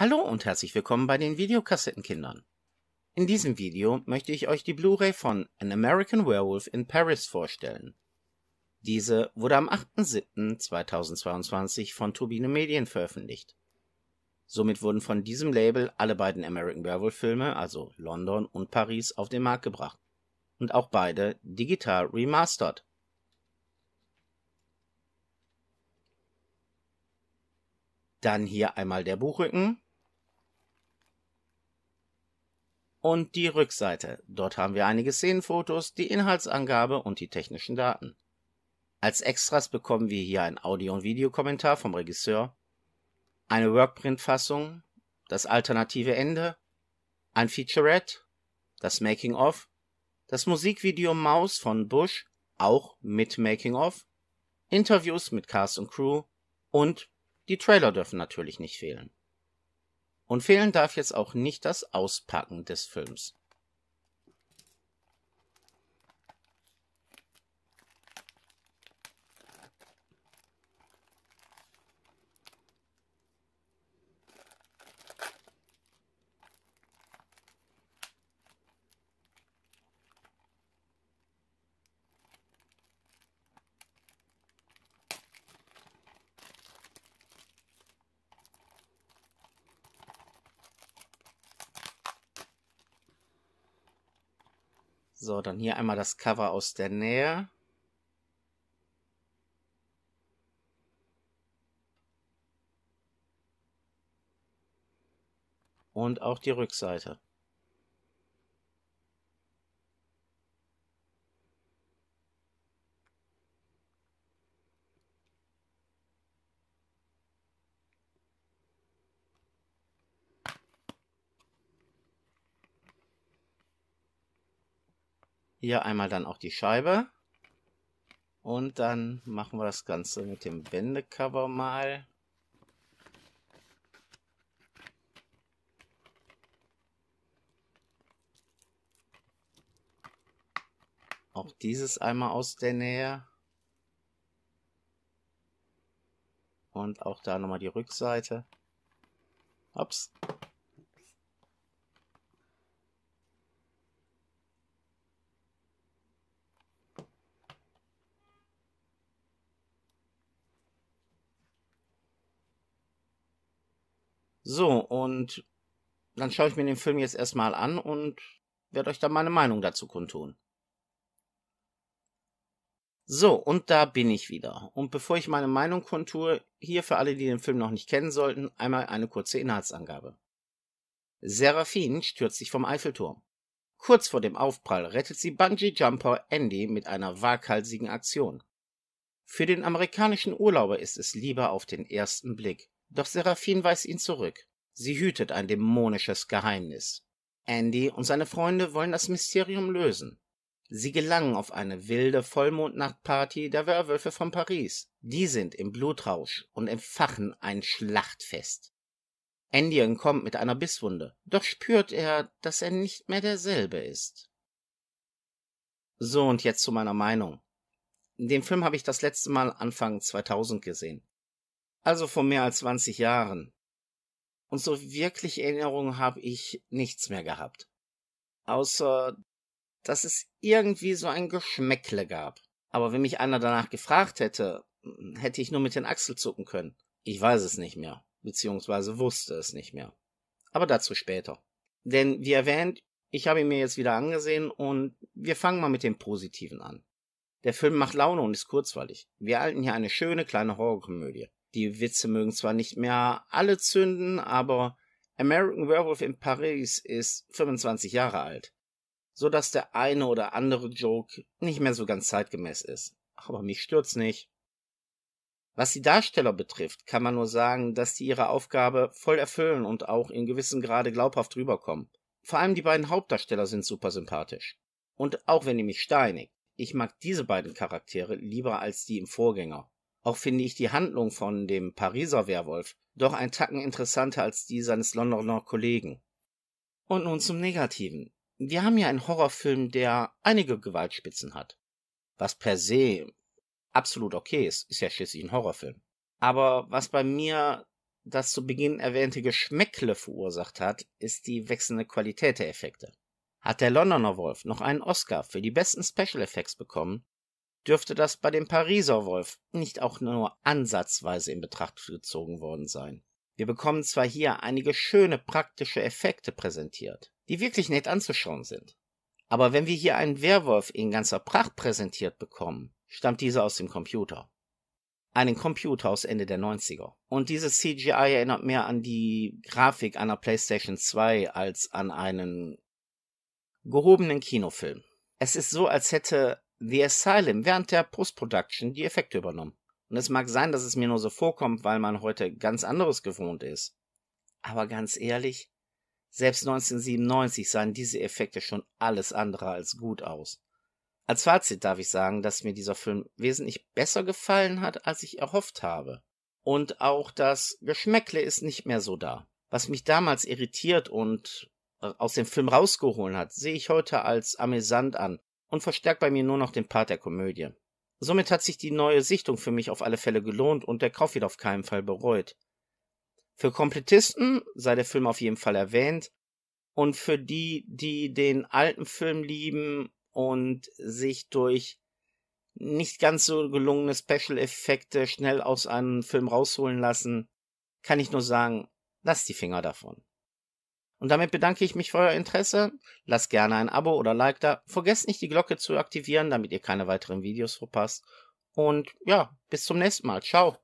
Hallo und herzlich willkommen bei den Videokassettenkindern. In diesem Video möchte ich euch die Blu-ray von An American Werewolf in Paris vorstellen. Diese wurde am 8.7.2022 von Turbine Medien veröffentlicht. Somit wurden von diesem Label alle beiden American Werewolf Filme, also London und Paris, auf den Markt gebracht und auch beide digital remastered. Dann hier einmal der Buchrücken, und die Rückseite. Dort haben wir einige Szenenfotos, die Inhaltsangabe und die technischen Daten. Als Extras bekommen wir hier ein Audio- und Videokommentar vom Regisseur, eine Workprint-Fassung, das alternative Ende, ein Featurette, das Making-of, das Musikvideo Maus von Bush, auch mit Making-of, Interviews mit Cast und Crew und die Trailer dürfen natürlich nicht fehlen. Und fehlen darf jetzt auch nicht das Auspacken des Films. So, dann hier einmal das Cover aus der Nähe. Und auch die Rückseite. Hier einmal dann auch die Scheibe. Und dann machen wir das Ganze mit dem Wendecover mal. Auch dieses einmal aus der Nähe. Und auch da nochmal die Rückseite. Ups. So, und dann schaue ich mir den Film jetzt erstmal an und werde euch dann meine Meinung dazu kundtun. So, und da bin ich wieder. Und bevor ich meine Meinung kundtue, hier für alle, die den Film noch nicht kennen sollten, einmal eine kurze Inhaltsangabe. Seraphine stürzt sich vom Eiffelturm. Kurz vor dem Aufprall rettet sie Bungee-Jumper Andy mit einer waghalsigen Aktion. Für den amerikanischen Urlauber ist es lieber auf den ersten Blick. Doch Seraphin weist ihn zurück. Sie hütet ein dämonisches Geheimnis. Andy und seine Freunde wollen das Mysterium lösen. Sie gelangen auf eine wilde Vollmondnachtparty der Werwölfe von Paris. Die sind im Blutrausch und entfachen ein Schlachtfest. Andy entkommt mit einer Bisswunde, doch spürt er, dass er nicht mehr derselbe ist. So und jetzt zu meiner Meinung. Den Film habe ich das letzte Mal Anfang 2000 gesehen also vor mehr als 20 Jahren. Und so wirklich Erinnerungen habe ich nichts mehr gehabt. Außer, dass es irgendwie so ein Geschmäckle gab. Aber wenn mich einer danach gefragt hätte, hätte ich nur mit den Achseln zucken können. Ich weiß es nicht mehr, beziehungsweise wusste es nicht mehr. Aber dazu später. Denn, wie erwähnt, ich habe ihn mir jetzt wieder angesehen und wir fangen mal mit dem Positiven an. Der Film macht Laune und ist kurzweilig. Wir erhalten hier eine schöne kleine Horrorkomödie. Die Witze mögen zwar nicht mehr alle zünden, aber American Werewolf in Paris ist 25 Jahre alt, so dass der eine oder andere Joke nicht mehr so ganz zeitgemäß ist. Aber mich stört's nicht. Was die Darsteller betrifft, kann man nur sagen, dass die ihre Aufgabe voll erfüllen und auch in gewissem Grade glaubhaft rüberkommen. Vor allem die beiden Hauptdarsteller sind super sympathisch. Und auch wenn die mich steinigt, ich mag diese beiden Charaktere lieber als die im Vorgänger. Auch finde ich die Handlung von dem Pariser Werwolf doch einen Tacken interessanter als die seines Londoner Kollegen. Und nun zum Negativen. Wir haben hier einen Horrorfilm, der einige Gewaltspitzen hat. Was per se absolut okay ist, ist ja schließlich ein Horrorfilm. Aber was bei mir das zu Beginn erwähnte Geschmäckle verursacht hat, ist die wechselnde Qualität der Effekte. Hat der Londoner Wolf noch einen Oscar für die besten Special Effects bekommen, dürfte das bei dem Pariser Wolf nicht auch nur ansatzweise in Betracht gezogen worden sein. Wir bekommen zwar hier einige schöne praktische Effekte präsentiert, die wirklich nett anzuschauen sind. Aber wenn wir hier einen Werwolf in ganzer Pracht präsentiert bekommen, stammt dieser aus dem Computer. Einen Computer aus Ende der 90er. Und dieses CGI erinnert mehr an die Grafik einer PlayStation 2 als an einen gehobenen Kinofilm. Es ist so, als hätte The Asylum während der Post-Production die Effekte übernommen. Und es mag sein, dass es mir nur so vorkommt, weil man heute ganz anderes gewohnt ist. Aber ganz ehrlich, selbst 1997 sahen diese Effekte schon alles andere als gut aus. Als Fazit darf ich sagen, dass mir dieser Film wesentlich besser gefallen hat, als ich erhofft habe. Und auch das Geschmäckle ist nicht mehr so da. Was mich damals irritiert und äh, aus dem Film rausgeholt hat, sehe ich heute als amüsant an und verstärkt bei mir nur noch den Part der Komödie. Somit hat sich die neue Sichtung für mich auf alle Fälle gelohnt und der Kauf wird auf keinen Fall bereut. Für Komplettisten sei der Film auf jeden Fall erwähnt und für die, die den alten Film lieben und sich durch nicht ganz so gelungene Special-Effekte schnell aus einem Film rausholen lassen, kann ich nur sagen, lasst die Finger davon. Und damit bedanke ich mich für euer Interesse. Lasst gerne ein Abo oder Like da. Vergesst nicht, die Glocke zu aktivieren, damit ihr keine weiteren Videos verpasst. Und ja, bis zum nächsten Mal. Ciao.